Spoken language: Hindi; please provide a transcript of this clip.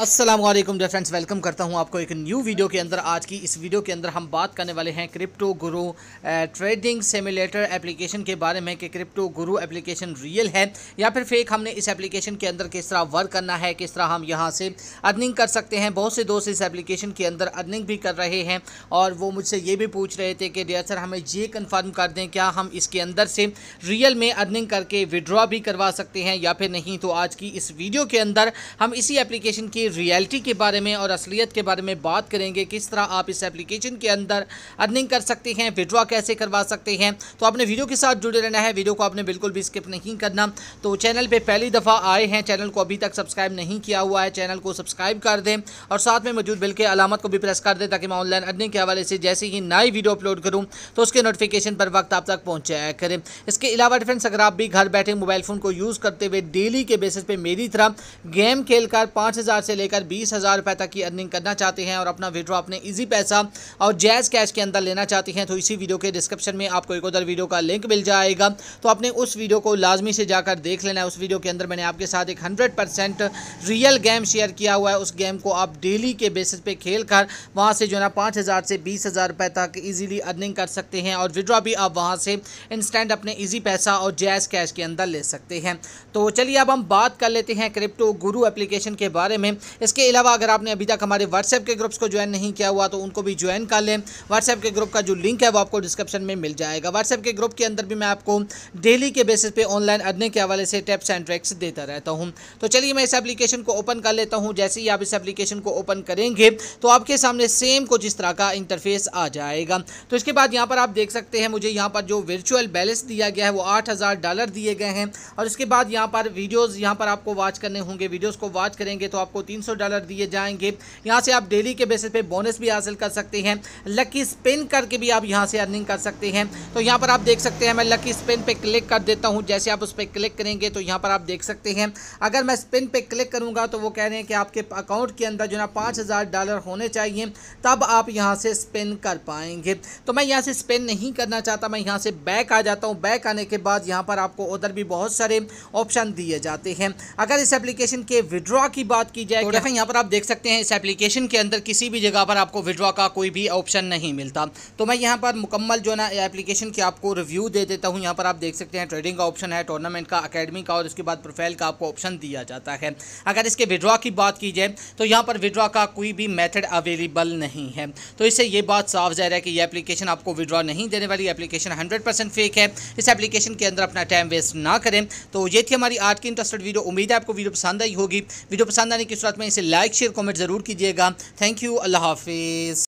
असलम डे फ्रेंड्स वेलकम करता हूं आपको एक न्यू वीडियो के अंदर आज की इस वीडियो के अंदर हम बात करने वाले हैं क्रिप्टो गुरु ट्रेडिंग सिमुलेटर एप्लीकेशन के बारे में कि क्रिप्टो गुरु एप्लीकेशन रियल है या फिर फेक हमने इस एप्लीकेशन के अंदर किस तरह वर्क करना है किस तरह हम यहाँ से अर्निंग कर सकते हैं बहुत से दोस्त इस एप्लीकेशन के अंदर अर्निंग भी कर रहे हैं और वो मुझसे ये भी पूछ रहे थे कि डियर सर हमें ये कन्फर्म कर दें क्या हम इसके अंदर से रियल में अर्निंग करके विड्रॉ भी करवा सकते हैं या फिर नहीं तो आज की इस वीडियो के अंदर हम इसी एप्लीकेशन की की रियलिटी के बारे में और असलियत के बारे में बात करेंगे किस तरह आप इस एप्लीकेशन के अंदर अर्निंग कर सकते हैं विड्रॉ कैसे करवा सकते हैं तो आपने वीडियो के साथ जुड़े रहना है वीडियो को आपने बिल्कुल भी स्किप नहीं करना तो चैनल पर पहली दफ़ा आए हैं चैनल को अभी तक सब्सक्राइब नहीं किया हुआ है चैनल को सब्सक्राइब कर दें और साथ में मौजूद बिल के अलामत को भी प्रेस कर दें ताकि मैं ऑनलाइन अर्निंग के हवाले से जैसे ही नई वीडियो अपलोड करूँ तो उसके नोटिफिकेशन पर वक्त आप तक पहुँचाया करें इसके अलावा डिफ्रेंड्स अगर आप भी घर बैठे मोबाइल फ़ोन को यूज़ करते हुए डेली के बेसिस पे मेरी तरह गेम खेलकर 5000 से से लेकर बीस हज़ार रुपये तक की अर्निंग करना चाहते हैं और अपना विड्रॉ अपने इजी पैसा और जैज़ कैश के अंदर लेना चाहते हैं तो इसी वीडियो के डिस्क्रिप्शन में आपको एक उधर वीडियो का लिंक मिल जाएगा तो आपने उस वीडियो को लाजमी से जाकर देख लेना है उस वीडियो के अंदर मैंने आपके साथ एक hundred percent real game share किया हुआ है उस गेम को आप डेली के बेसिस पर खेल कर वहाँ से जो है ना पाँच हज़ार से बीस हज़ार तक ईजिली अर्निंग कर सकते हैं और विड्रॉ भी आप वहाँ से इंस्टेंट अपने ईजी पैसा और जैज़ कैश के अंदर ले सकते हैं तो चलिए अब हम बात कर लेते हैं क्रिप्टो गुरु एप्लीकेशन के बारे में इसके अलावा अगर आपने अभी तक हमारे व्हाट्सएप के ग्रुप्स को ज्वाइन नहीं किया हुआ तो उनको भी ज्वाइन कर लें व्हाट्सएप के ग्रुप का जो लिंक है वो आपको डिस्क्रिप्शन में मिल जाएगा व्हाट्सएप के ग्रुप के अंदर भी मैं आपको डेली के बेसिस पे ऑनलाइन अर्निंग के हवाले से टिप्स एंड ट्रैक्स देता रहता हूँ तो चलिए मैं इस एप्लीकेशन को ओपन कर लेता हूँ जैसे ही आप इस एप्लीकेशन को ओपन करेंगे तो आपके सामने सेम कुछ इस तरह का इंटरफेस आ जाएगा तो इसके बाद यहाँ पर आप देख सकते हैं मुझे यहाँ पर जो वर्चुअल बैलेंस दिया गया है वो आठ डॉलर दिए गए हैं और इसके बाद यहाँ पर वीडियोज़ यहाँ पर आपको वॉच करने होंगे वीडियोज़ को वॉच करेंगे तो आपको 300 डॉलर दिए जाएंगे यहाँ से आप डेली के बेसिस पे बोनस भी हासिल कर सकते हैं लकी स्पिन करके भी आप यहाँ से अर्निंग कर सकते हैं तो यहाँ पर आप देख सकते हैं मैं लकी स्पिन पे क्लिक कर देता हूँ जैसे आप उस पर क्लिक करेंगे तो यहाँ पर आप देख सकते हैं अगर मैं स्पिन पे क्लिक करूँगा तो वो कह रहे हैं कि आपके अकाउंट के अंदर जो ना पाँच डॉलर होने चाहिए तब आप यहाँ से स्पिन कर पाएंगे तो मैं यहाँ से स्पिन नहीं करना चाहता मैं यहाँ से बैक आ जाता हूँ बैक आने के बाद यहाँ पर आपको उधर भी बहुत सारे ऑप्शन दिए जाते हैं अगर इस एप्लीकेशन के विड्रॉ की बात की जाए तो डेफे यहाँ पर आप देख सकते हैं इस एप्लीकेशन के अंदर किसी भी जगह पर आपको विड्रॉ का कोई भी ऑप्शन नहीं मिलता तो मैं यहाँ पर मुकम्मल जो ना एप्लीकेशन की आपको रिव्यू दे देता हूँ यहाँ पर आप देख सकते हैं ट्रेडिंग का ऑप्शन है टूर्नामेंट का अकेडमी का और उसके बाद प्रोफाइल का आपको ऑप्शन दिया जाता है अगर इसके विड्रॉ की बात की जाए तो यहाँ पर विड्रॉ का कोई भी मैथड अवेलेबल नहीं है तो इससे ये बात साफ जाहिर है कि यह एप्लीकेशन आपको विड्रॉ नहीं देने वाली एप्लीकेशन हंड्रेड फेक है इस एप्लीकेशन के अंदर अपना टाइम वेस्ट ना करें तो ये थी हमारी आज की इंटरेस्टेड वीडियो उम्मीद है आपको वीडियो पसंद आई होगी वीडियो पसंद आने की साथ में इसे लाइक शेयर कॉमेंट ज़रूर कीजिएगा थैंक यू अल्लाह हाफिज़